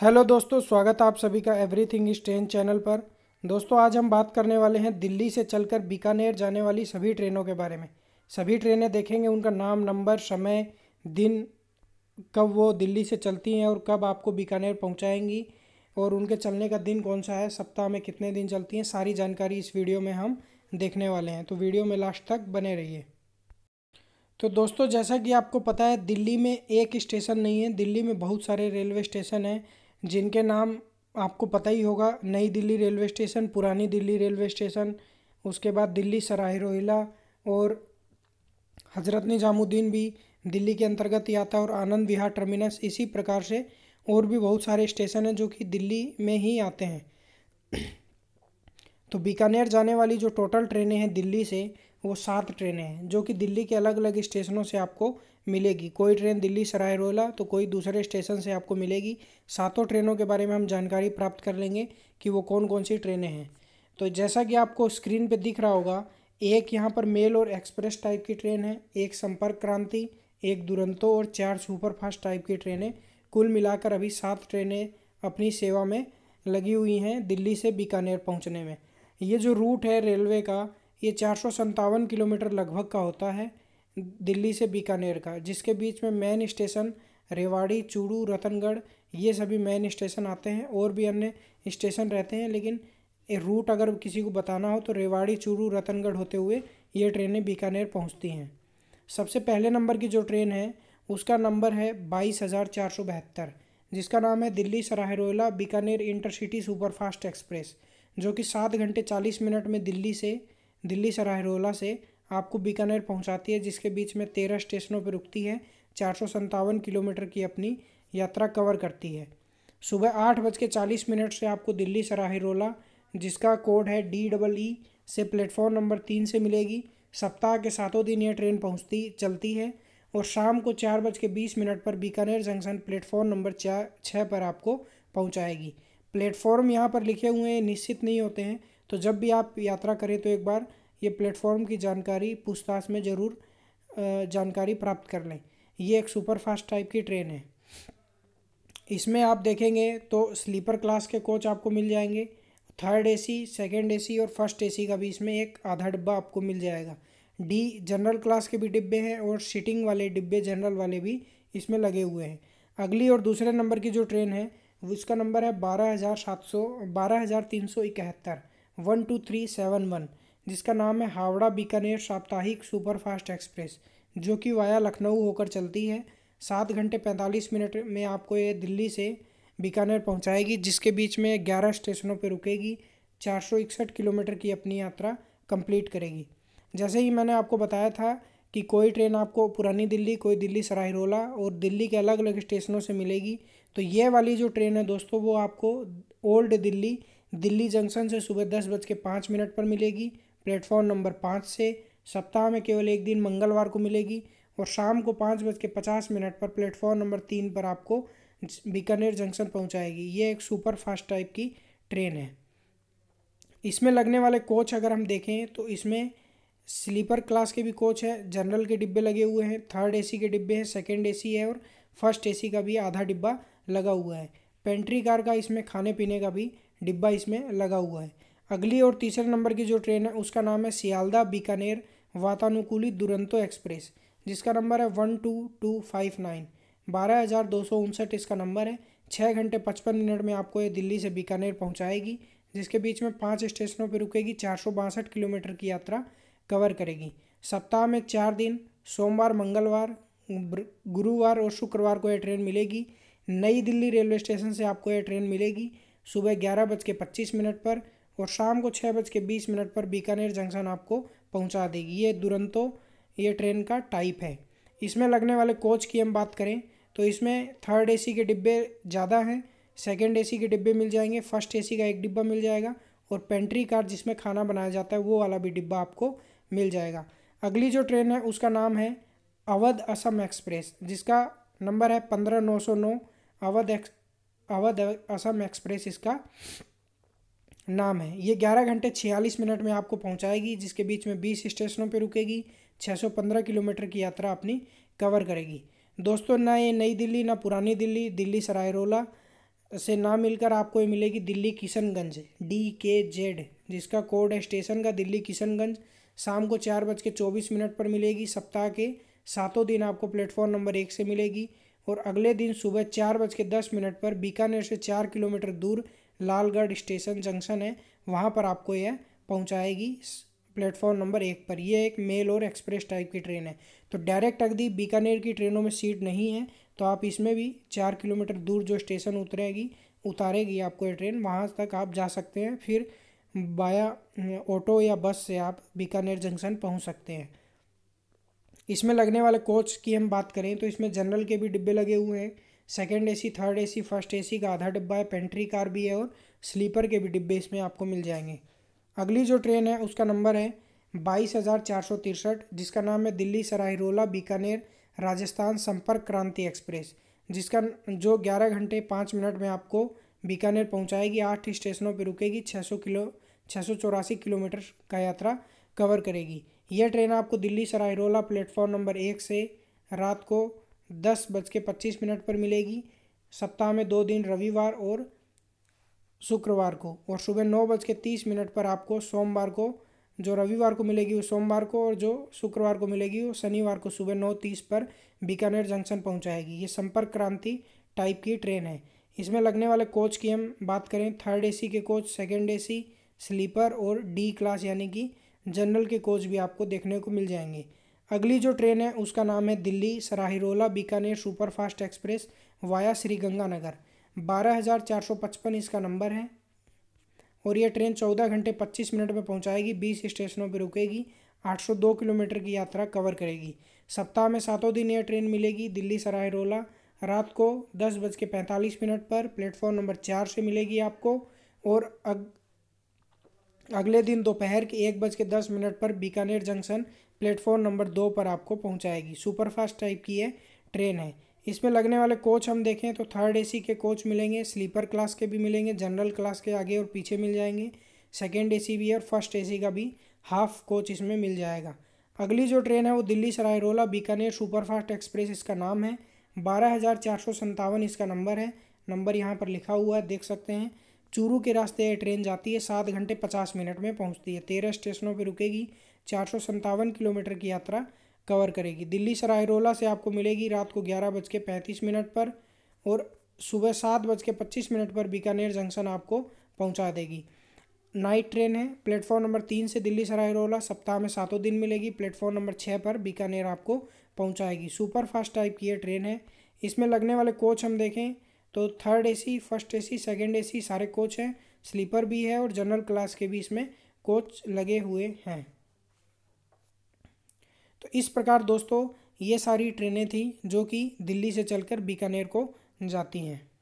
hello दोस्तों स्वागत आप सभी का एवरीथिंग इस ट्रेन चैनल पर दोस्तों आज हम बात करने वाले हैं दिल्ली से चलकर बीकानेर जाने वाली सभी ट्रेनों के बारे में सभी ट्रेनें देखेंगे उनका नाम नंबर समय दिन कब वो दिल्ली से चलती हैं और कब आपको बीकानेर पहुंचाएंगी और उनके चलने का दिन कौन सा है सप्ताह में कितने दिन चलती हैं सारी जानकारी इस वीडियो में हम देखने वाले हैं तो वीडियो में लास्ट तक बने रहिए तो दोस्तों जैसा कि आपको पता है दिल्ली में एक स्टेशन नहीं है दिल्ली में बहुत सारे रेलवे स्टेशन हैं जिनके नाम आपको पता ही होगा नई दिल्ली रेलवे स्टेशन पुरानी दिल्ली रेलवे स्टेशन उसके बाद दिल्ली सराय रोहिला और हज़रत निज़ामुद्दीन भी दिल्ली के अंतर्गत ही आता है और आनंद विहार टर्मिनस इसी प्रकार से और भी बहुत सारे स्टेशन हैं जो कि दिल्ली में ही आते हैं तो बीकानेर जाने वाली जो टोटल ट्रेनें हैं दिल्ली से वो सात ट्रेनें हैं जो कि दिल्ली के अलग अलग स्टेशनों से आपको मिलेगी कोई ट्रेन दिल्ली सराय रोला तो कोई दूसरे स्टेशन से आपको मिलेगी सातों ट्रेनों के बारे में हम जानकारी प्राप्त कर लेंगे कि वो कौन कौन सी ट्रेनें हैं तो जैसा कि आपको स्क्रीन पे दिख रहा होगा एक यहाँ पर मेल और एक्सप्रेस टाइप की ट्रेन है एक संपर्क क्रांति एक दुरंतो और चार सुपरफास्ट टाइप की ट्रेनें कुल मिलाकर अभी सात ट्रेनें अपनी सेवा में लगी हुई हैं दिल्ली से बीकानेर पहुँचने में ये जो रूट है रेलवे का ये चार किलोमीटर लगभग का होता है दिल्ली से बीकानेर का जिसके बीच में मेन स्टेशन रेवाड़ी चूड़ू रतनगढ़ ये सभी मेन स्टेशन आते हैं और भी अन्य स्टेशन रहते हैं लेकिन रूट अगर किसी को बताना हो तो रेवाड़ी चूरू रतनगढ़ होते हुए ये ट्रेनें बीकानेर पहुंचती हैं सबसे पहले नंबर की जो ट्रेन है उसका नंबर है बाईस हज़ार चार सौ बहत्तर जिसका नाम है Delhi सराहरोला Bikaner intercity superfast express जो कि सात घंटे चालीस मिनट में दिल्ली से दिल्ली सराहरोला से आपको बीकानेर पहुंचाती है जिसके बीच में तेरह स्टेशनों पर रुकती है चार किलोमीटर की अपनी यात्रा कवर करती है सुबह आठ बज के चालीस मिनट से आपको दिल्ली सराही रोला जिसका कोड है डी डबल ई से प्लेटफॉर्म नंबर तीन से मिलेगी सप्ताह के सातों दिन यह ट्रेन पहुंचती चलती है और शाम को चार बज के बीस मिनट पर बीकानेर जंक्शन प्लेटफॉर्म नंबर चार छः पर आपको पहुंचाएगी प्लेटफॉर्म यहाँ पर लिखे हुए निश्चित नहीं होते हैं तो जब भी आप यात्रा करें तो एक बार ये प्लेटफॉर्म की जानकारी पूछताछ में ज़रूर जानकारी प्राप्त कर लें ये एक सुपर फास्ट टाइप की ट्रेन है इसमें आप देखेंगे तो स्लीपर क्लास के कोच आपको मिल जाएंगे थर्ड एसी, सेकेंड एसी और फर्स्ट एसी का भी इसमें एक आधा डिब्बा आपको मिल जाएगा डी जनरल क्लास के भी डिब्बे हैं और सीटिंग वाले डिब्बे जनरल वाले भी इसमें लगे हुए हैं अगली और दूसरे नंबर की जो ट्रेन है उसका नंबर है बारह हज़ार सात सौ बारह हज़ार तीन सौ इकहत्तर one two three seven one जिसका नाम है हावड़ा बीकानेर साप्ताहिक सुपरफास्ट एक्सप्रेस जो कि वाया लखनऊ होकर चलती है सात घंटे पैंतालीस मिनट में आपको ये दिल्ली से बीकानेर पहुंचाएगी जिसके बीच में ग्यारह स्टेशनों पर रुकेगी चार सौ इकसठ किलोमीटर की अपनी यात्रा कंप्लीट करेगी जैसे ही मैंने आपको बताया था कि कोई ट्रेन आपको पुरानी दिल्ली कोई दिल्ली सरायरोला और दिल्ली के अलग अलग स्टेशनों से मिलेगी तो ये वाली जो ट्रेन है दोस्तों वो आपको ओल्ड दिल्ली दिल्ली जंक्शन से सुबह दस बज के पाँच मिनट पर मिलेगी प्लेटफॉर्म नंबर पाँच से सप्ताह में केवल एक दिन मंगलवार को मिलेगी और शाम को पाँच बज के पचास मिनट पर प्लेटफॉर्म नंबर तीन पर आपको बीकानेर जंक्शन पहुंचाएगी ये एक सुपर फास्ट टाइप की ट्रेन है इसमें लगने वाले कोच अगर हम देखें तो इसमें स्लीपर क्लास के भी कोच है जनरल के डिब्बे लगे हुए हैं थर्ड एसी के डिब्बे हैं सेकेंड एसी है और फर्स्ट एसी का भी आधा डिब्बा लगा हुआ है पेंट्री कार का इसमें खाने पीने का भी डिब्बा इसमें लगा हुआ है अगली और तीसरे नंबर की जो ट्रेन है उसका नाम है सियालदा बीकानेर वातानुकूली दुरंतो एक्सप्रेस जिसका नंबर है one two two five nine बारह हज़ार दो सौ उनसठ इसका नंबर है छः घंटे पचपन मिनट में आपको ये दिल्ली से बीकानेर पहुंचाएगी जिसके बीच में पांच स्टेशनों पर रुकेगी चार सौ बासठ किलोमीटर की यात्रा कवर करेगी सप्ताह में चार दिन सोमवार मंगलवार गुरुवार और शुक्रवार को यह ट्रेन मिलेगी नई दिल्ली रेलवे स्टेशन से आपको यह ट्रेन मिलेगी सुबह ग्यारह बज के पच्चीस मिनट पर और शाम को छः बज के बीस मिनट पर बीकानेर जंक्शन आपको पहुंचा देगी ये दुरंतो ये ट्रेन का टाइप है इसमें लगने वाले कोच की हम बात करें तो इसमें थर्ड एसी के डिब्बे ज़्यादा हैं सेकेंड एसी के डिब्बे मिल जाएंगे फर्स्ट एसी का एक डिब्बा मिल जाएगा और पेंट्री कार जिसमें खाना बनाया जाता है वो वाला भी डिब्बा आपको मिल जाएगा अगली जो ट्रेन है उसका नाम है अवध असम एक्सप्रेस जिसका नंबर है पंद्रह नौ सौ नौ अवध अवध असम एक्सप्रेस इसका नाम है ये ग्यारह घंटे छियालीस मिनट में आपको पहुंचाएगी जिसके बीच में बीस स्टेशनों पर रुकेगी 615 किलोमीटर की यात्रा अपनी कवर करेगी दोस्तों ना ये नई दिल्ली ना पुरानी दिल्ली दिल्ली सरायरोला से ना मिलकर आपको ये मिलेगी Delhi Kishanganj D K Z जिसका कोड है स्टेशन का दिल्ली किशनगंज शाम को चार बज के चौबीस मिनट पर मिलेगी सप्ताह के सातों दिन आपको प्लेटफॉर्म नंबर एक से मिलेगी और अगले दिन सुबह चार बज के दस मिनट पर बीकानेर से चार किलोमीटर दूर लालगढ़ स्टेशन जंक्शन है वहाँ पर आपको यह पहुँचाएगी प्लेटफॉर्म नंबर एक पर यह एक मेल और एक्सप्रेस टाइप की ट्रेन है तो डायरेक्ट अगदी बीकानेर की ट्रेनों में सीट नहीं है तो आप इसमें भी चार किलोमीटर दूर जो स्टेशन उतरेगी उतारेगी आपको ये ट्रेन वहाँ तक आप जा सकते हैं फिर बाया ऑटो या बस से आप बीकानेर जंक्शन पहुँच सकते हैं इसमें लगने वाले कोच की हम बात करें तो इसमें जनरल के भी डिब्बे लगे हुए हैं second A C third A C first A C का आधा डिब्बा है पेंट्री कार भी है और स्लीपर के भी डिब्बे इसमें आपको मिल जाएंगे अगली जो ट्रेन है उसका नंबर है बाईस हज़ार चार सौ तिरसठ जिसका नाम है दिल्ली सरायरोला बीकानेर राजस्थान संपर्क क्रांति एक्सप्रेस जिसका जो ग्यारह घंटे पाँच मिनट में आपको बीकानेर पहुंचाएगी आठ स्टेशनों पर रुकेगी छः सौ किलो छः सौ चौरासी किलोमीटर का यात्रा कवर करेगी यह ट्रेन आपको दिल्ली सरायरोला प्लेटफॉर्म नंबर एक से रात को दस बज के पच्चीस मिनट पर मिलेगी सप्ताह में दो दिन रविवार और शुक्रवार को और सुबह नौ बज के तीस मिनट पर आपको सोमवार को जो रविवार को मिलेगी वो सोमवार को और जो शुक्रवार को मिलेगी वो शनिवार को सुबह नौ तीस पर बीकानेर जंक्शन पहुंचाएगी ये संपर्क क्रांति टाइप की ट्रेन है इसमें लगने वाले कोच की हम बात करें थर्ड एसी के कोच सेकेंड एसी स्लीपर और डी क्लास यानी कि जनरल के कोच भी आपको देखने को मिल जाएंगे अगली जो ट्रेन है उसका नाम है Delhi सराहिरोला Bikaner superfast express via Shri Ganganagar बारह हज़ार चार सौ पचपन इसका नंबर है और यह ट्रेन चौदह घंटे पच्चीस मिनट में पहुंचाएगी बीस स्टेशनों पर रुकेगी आठ सौ दो किलोमीटर की यात्रा कवर करेगी सप्ताह में सातों दिन यह ट्रेन मिलेगी दिल्ली सरायरोला रात को दस बज के पैंतालीस मिनट पर प्लेटफॉर्म नंबर चार से मिलेगी आपको और अग, अगले दिन दोपहर के एक बज के दस मिनट पर बीकानेर जंक्शन प्लेटफॉर्म नंबर दो पर आपको पहुंचाएगी सुपरफास्ट टाइप की है ट्रेन है इसमें लगने वाले कोच हम देखें तो थर्ड एसी के कोच मिलेंगे स्लीपर क्लास के भी मिलेंगे जनरल क्लास के आगे और पीछे मिल जाएंगे सेकेंड ए भी और फर्स्ट ए का भी हाफ कोच इसमें मिल जाएगा अगली जो ट्रेन है वो दिल्ली सरायरोला बीकानेर सुपरफास्ट एक्सप्रेस इसका नाम है बारह हज़ार चार सौ सन्तावन इसका नंबर है नंबर यहाँ पर लिखा हुआ है देख सकते हैं चूरू के रास्ते ये ट्रेन जाती है सात घंटे पचास मिनट में पहुँचती है तेरह स्टेशनों पर रुकेगी चार किलोमीटर की यात्रा कवर करेगी दिल्ली सरायरोला से आपको मिलेगी रात को ग्यारह बज के पैंतीस मिनट पर और सुबह सात बज के पच्चीस मिनट पर बीकानेर जंक्शन आपको पहुंचा देगी नाइट ट्रेन है प्लेटफॉर्म नंबर तीन से दिल्ली सरायरोला सप्ताह में सातों दिन मिलेगी प्लेटफॉर्म नंबर छः पर बीकानेर आपको पहुंचाएगी सुपर फास्ट टाइप की ये ट्रेन है इसमें लगने वाले कोच हम देखें तो third A first A C second सारे कोच हैं स्लीपर भी है और जनरल क्लास के भी इसमें कोच लगे हुए हैं तो इस प्रकार दोस्तों ये सारी ट्रेनें थी जो कि दिल्ली से चलकर बीकानेर को जाती हैं